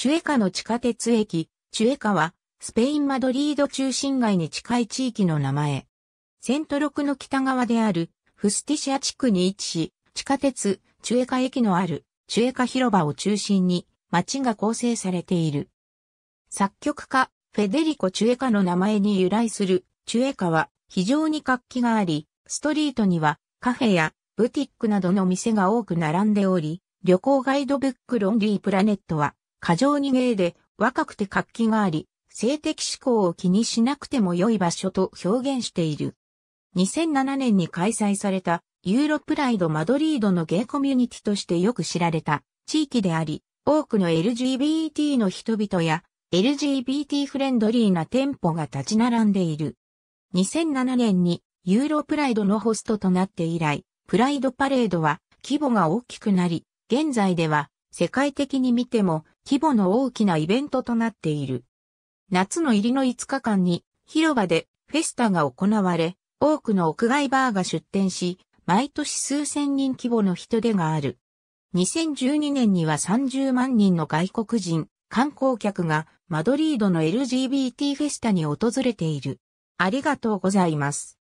チュエカの地下鉄駅、チュエカは、スペイン・マドリード中心街に近い地域の名前。セントロクの北側である、フスティシア地区に位置し、地下鉄、チュエカ駅のある、チュエカ広場を中心に、街が構成されている。作曲家、フェデリコ・チュエカの名前に由来する、チュエカは、非常に活気があり、ストリートには、カフェや、ブティックなどの店が多く並んでおり、旅行ガイドブックロンリープラネットは、過剰に芸で若くて活気があり、性的思考を気にしなくても良い場所と表現している。2007年に開催されたユーロプライドマドリードのゲイコミュニティとしてよく知られた地域であり、多くの LGBT の人々や LGBT フレンドリーな店舗が立ち並んでいる。2007年にユーロプライドのホストとなって以来、プライドパレードは規模が大きくなり、現在では世界的に見ても規模の大きなイベントとなっている。夏の入りの5日間に広場でフェスタが行われ、多くの屋外バーが出店し、毎年数千人規模の人出がある。2012年には30万人の外国人、観光客がマドリードの LGBT フェスタに訪れている。ありがとうございます。